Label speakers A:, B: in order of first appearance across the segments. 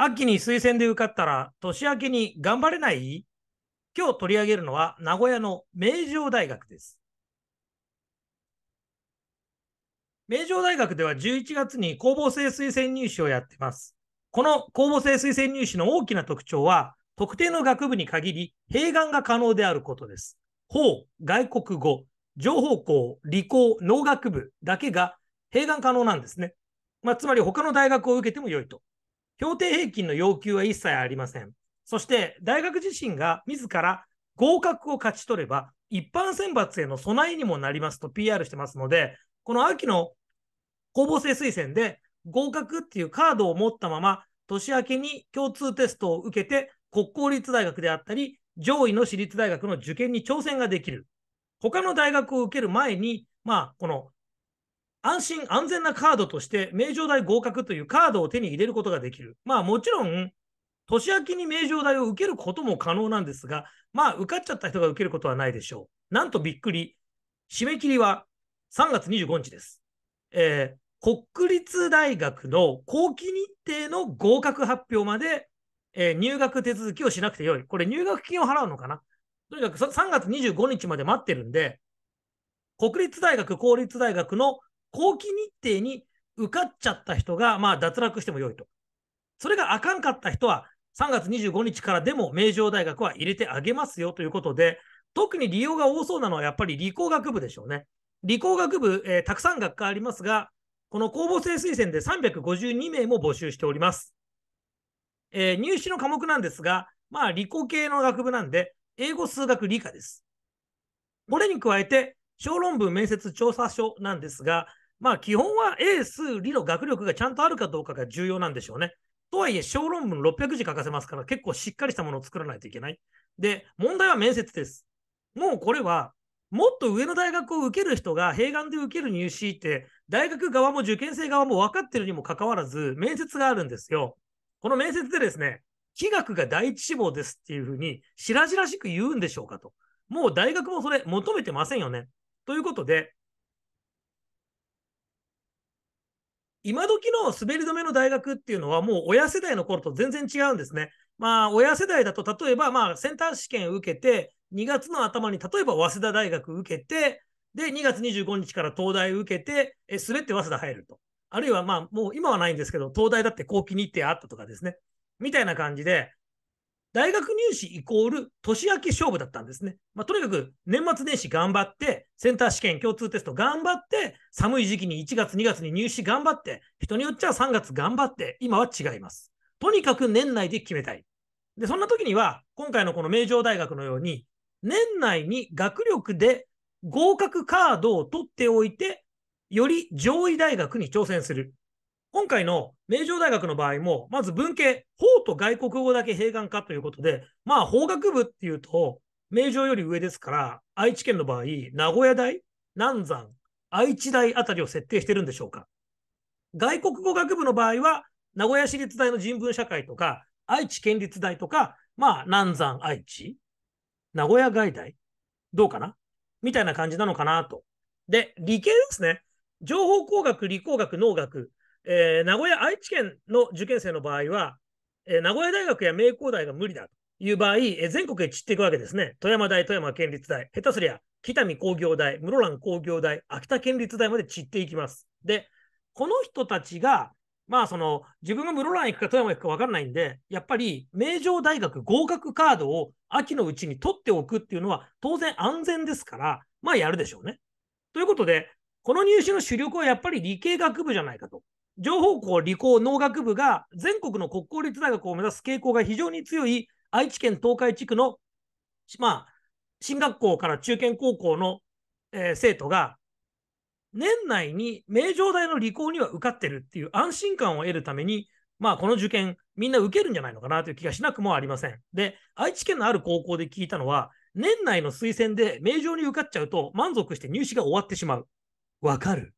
A: 秋に推薦で受かったら年明けに頑張れない今日取り上げるのは名古屋の名城大学です。名城大学では11月に公募制推薦入試をやっています。この公募制推薦入試の大きな特徴は、特定の学部に限り、併願が可能であることです。法、外国語、情報校、理工、農学部だけが併願可能なんですね。まあ、つまり他の大学を受けても良いと。評定平均の要求は一切ありません。そして、大学自身が自ら合格を勝ち取れば、一般選抜への備えにもなりますと PR してますので、この秋の公募制推薦で合格っていうカードを持ったまま、年明けに共通テストを受けて、国公立大学であったり、上位の私立大学の受験に挑戦ができる。他の大学を受ける前に、まあ、この安心安全なカードとして名城大合格というカードを手に入れることができる。まあもちろん、年明けに名城大を受けることも可能なんですが、まあ受かっちゃった人が受けることはないでしょう。なんとびっくり、締め切りは3月25日です。えー、国立大学の後期日程の合格発表まで、えー、入学手続きをしなくてよい。これ入学金を払うのかなとにかく3月25日まで待ってるんで、国立大学、公立大学の後期日程に受かっちゃった人が、まあ、脱落してもよいと。それがあかんかった人は、3月25日からでも名城大学は入れてあげますよということで、特に利用が多そうなのはやっぱり理工学部でしょうね。理工学部、えー、たくさん学科ありますが、この公募生推薦で352名も募集しております。えー、入試の科目なんですが、まあ、理工系の学部なんで、英語、数学、理科です。これに加えて、小論文面接調査書なんですが、まあ基本は英数理の学力がちゃんとあるかどうかが重要なんでしょうね。とはいえ小論文600字書かせますから結構しっかりしたものを作らないといけない。で、問題は面接です。もうこれはもっと上の大学を受ける人が併願で受ける入試って大学側も受験生側も分かってるにもかかわらず面接があるんですよ。この面接でですね、気学が第一志望ですっていうふうに白々しく言うんでしょうかと。もう大学もそれ求めてませんよね。ということで、今時の滑り止めの大学っていうのは、もう親世代の頃と全然違うんですね。まあ、親世代だと、例えば、まあ、センター試験受けて、2月の頭に、例えば、早稲田大学受けて、で、2月25日から東大受けて、え滑って早稲田入ると。あるいは、まあ、もう今はないんですけど、東大だって後期日程あったとかですね。みたいな感じで、大学入試イコール年明け勝負だったんですね。まあ、とにかく年末年始頑張って、センター試験共通テスト頑張って、寒い時期に1月2月に入試頑張って、人によっちゃ3月頑張って、今は違います。とにかく年内で決めたい。で、そんな時には、今回のこの名城大学のように、年内に学力で合格カードを取っておいて、より上位大学に挑戦する。今回の名城大学の場合も、まず文系、法と外国語だけ併願化ということで、まあ、法学部っていうと、名城より上ですから、愛知県の場合、名古屋大、南山、愛知大あたりを設定してるんでしょうか。外国語学部の場合は、名古屋市立大の人文社会とか、愛知県立大とか、まあ、南山愛知、名古屋外大、どうかなみたいな感じなのかなと。で、理系ですね。情報工学、理工学、農学、えー、名古屋、愛知県の受験生の場合は、えー、名古屋大学や名工大が無理だという場合、えー、全国へ散っていくわけですね。富山大、富山県立大、下手すりゃ北見工業大、室蘭工業大、秋田県立大まで散っていきます。で、この人たちが、まあその自分が室蘭行くか富山行くか分からないんで、やっぱり名城大学合格カードを秋のうちに取っておくっていうのは当然安全ですから、まあやるでしょうね。ということで、この入試の主力はやっぱり理系学部じゃないかと。情報工理工農学部が全国の国公立大学を目指す傾向が非常に強い愛知県東海地区の、まあ、進学校から中堅高校の、えー、生徒が、年内に名城大の理工には受かってるっていう安心感を得るために、まあ、この受験、みんな受けるんじゃないのかなという気がしなくもありません。で、愛知県のある高校で聞いたのは、年内の推薦で名城に受かっちゃうと満足して入試が終わってしまう。わかる。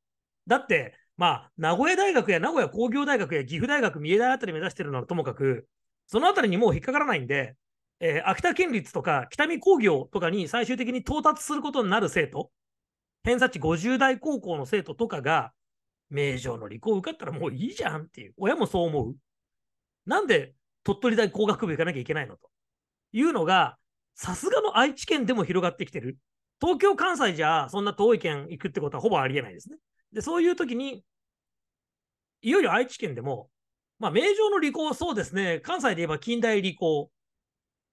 A: だって、まあ、名古屋大学や名古屋工業大学や岐阜大学、三重大あたり目指してるならともかく、そのあたりにもう引っかからないんで、えー、秋田県立とか北見工業とかに最終的に到達することになる生徒、偏差値50代高校の生徒とかが、名城の理工受かったらもういいじゃんっていう、親もそう思う。なんで鳥取大工学部行かなきゃいけないのというのが、さすがの愛知県でも広がってきてる。東京、関西じゃそんな遠い県行くってことはほぼありえないですね。で、そういう時に、いよいよ愛知県でも、まあ、名城の理工、そうですね、関西で言えば近代理工、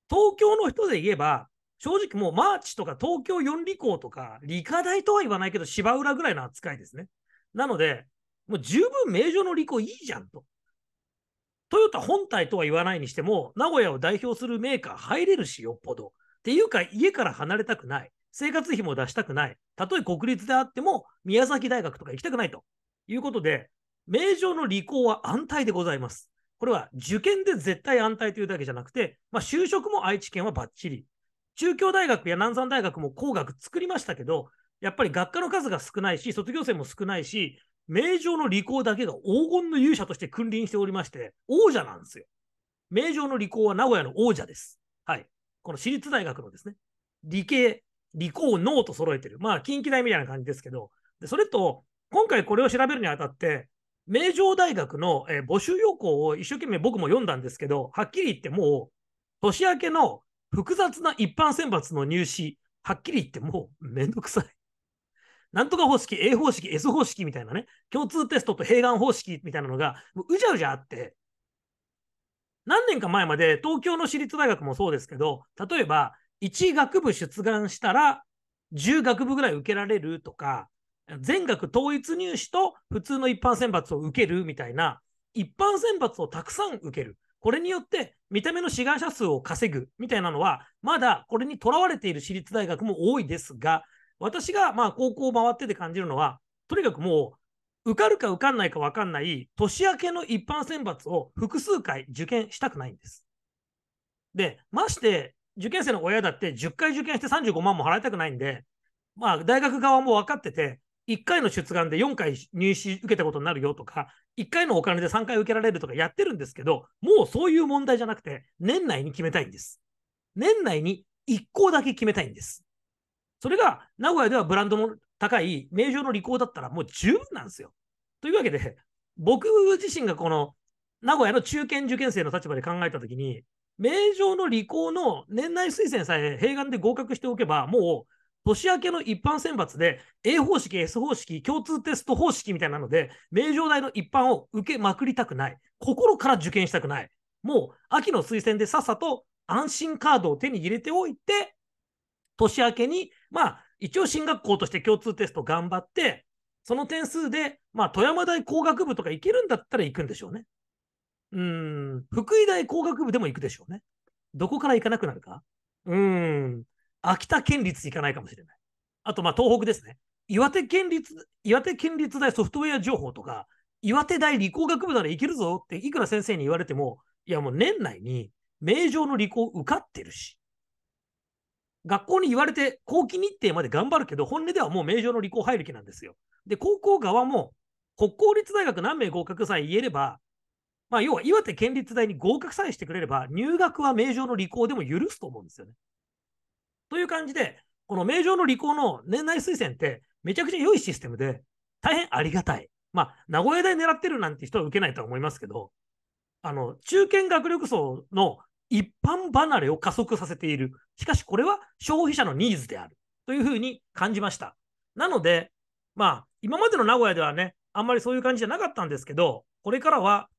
A: 東京の人で言えば、正直もうマーチとか東京四理工とか、理科大とは言わないけど、芝浦ぐらいの扱いですね。なので、もう十分名城の理工いいじゃんと。トヨタ本体とは言わないにしても、名古屋を代表するメーカー入れるし、よっぽど。っていうか、家から離れたくない。生活費も出したくない。たとえ国立であっても、宮崎大学とか行きたくないということで、名城の履行は安泰でございます。これは受験で絶対安泰というだけじゃなくて、まあ、就職も愛知県はバッチリ。中京大学や南山大学も工学作りましたけど、やっぱり学科の数が少ないし、卒業生も少ないし、名城の理工だけが黄金の勇者として君臨しておりまして、王者なんですよ。名城の理工は名古屋の王者です。はい。この私立大学のですね、理系、理工脳と揃えてる。まあ、近畿大みたいな感じですけど、でそれと、今回これを調べるにあたって、名城大学の、えー、募集要項を一生懸命僕も読んだんですけど、はっきり言ってもう、年明けの複雑な一般選抜の入試、はっきり言ってもうめんどくさい。なんとか方式、A 方式、S 方式みたいなね、共通テストと併願方式みたいなのが、うじゃうじゃあって、何年か前まで東京の私立大学もそうですけど、例えば1学部出願したら10学部ぐらい受けられるとか、全額統一入試と普通の一般選抜を受けるみたいな、一般選抜をたくさん受ける。これによって見た目の志願者数を稼ぐみたいなのは、まだこれにとらわれている私立大学も多いですが、私がまあ高校を回ってて感じるのは、とにかくもう、受かるか受かんないか分かんない、年明けの一般選抜を複数回受験したくないんです。で、まして、受験生の親だって10回受験して35万も払いたくないんで、まあ、大学側も分かってて、1回の出願で4回入試受けたことになるよとか、1回のお金で3回受けられるとかやってるんですけど、もうそういう問題じゃなくて、年内に決めたいんです。年内に1校だけ決めたいんです。それが名古屋ではブランドも高い名城の理工だったらもう十分なんですよ。というわけで、僕自身がこの名古屋の中堅受験生の立場で考えたときに、名城の理工の年内推薦さえ併願で合格しておけば、もう年明けの一般選抜で A 方式、S 方式、共通テスト方式みたいなので、名城大の一般を受けまくりたくない。心から受験したくない。もう秋の推薦でさっさと安心カードを手に入れておいて、年明けに、まあ、一応進学校として共通テスト頑張って、その点数で、まあ、富山大工学部とか行けるんだったら行くんでしょうね。うん、福井大工学部でも行くでしょうね。どこから行かなくなるかうん。秋田県立行かないかもしれない。あと、まあ、東北ですね。岩手県立、岩手県立大ソフトウェア情報とか、岩手大理工学部ならいけるぞって、いくら先生に言われても、いや、もう年内に名城の理工受かってるし、学校に言われて、後期日程まで頑張るけど、本音ではもう名城の理工入る気なんですよ。で、高校側も、国公立大学何名合格さえ言えれば、まあ、要は岩手県立大に合格さえしてくれれば、入学は名城の理工でも許すと思うんですよね。という感じで、この名城の履行の年内推薦って、めちゃくちゃ良いシステムで、大変ありがたい。まあ、名古屋大狙ってるなんて人は受けないとは思いますけど、あの、中堅学力層の一般離れを加速させている。しかし、これは消費者のニーズである。というふうに感じました。なので、まあ、今までの名古屋ではね、あんまりそういう感じじゃなかったんですけど、これからは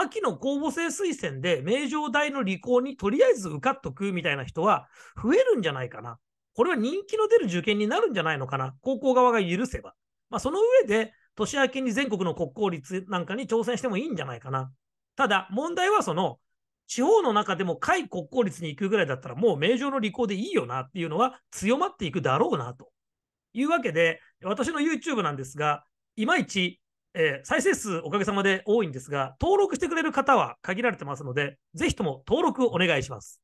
A: 秋の公募制推薦で名城大の履行にとりあえず受かっとくみたいな人は増えるんじゃないかな。これは人気の出る受験になるんじゃないのかな。高校側が許せば。まあ、その上で、年明けに全国の国公立なんかに挑戦してもいいんじゃないかな。ただ、問題はその、地方の中でも下位国公立に行くぐらいだったら、もう名城の履行でいいよなっていうのは強まっていくだろうなと。いうわけで、私の YouTube なんですが、いまいちえー、再生数おかげさまで多いんですが、登録してくれる方は限られてますので、ぜひとも登録お願いします。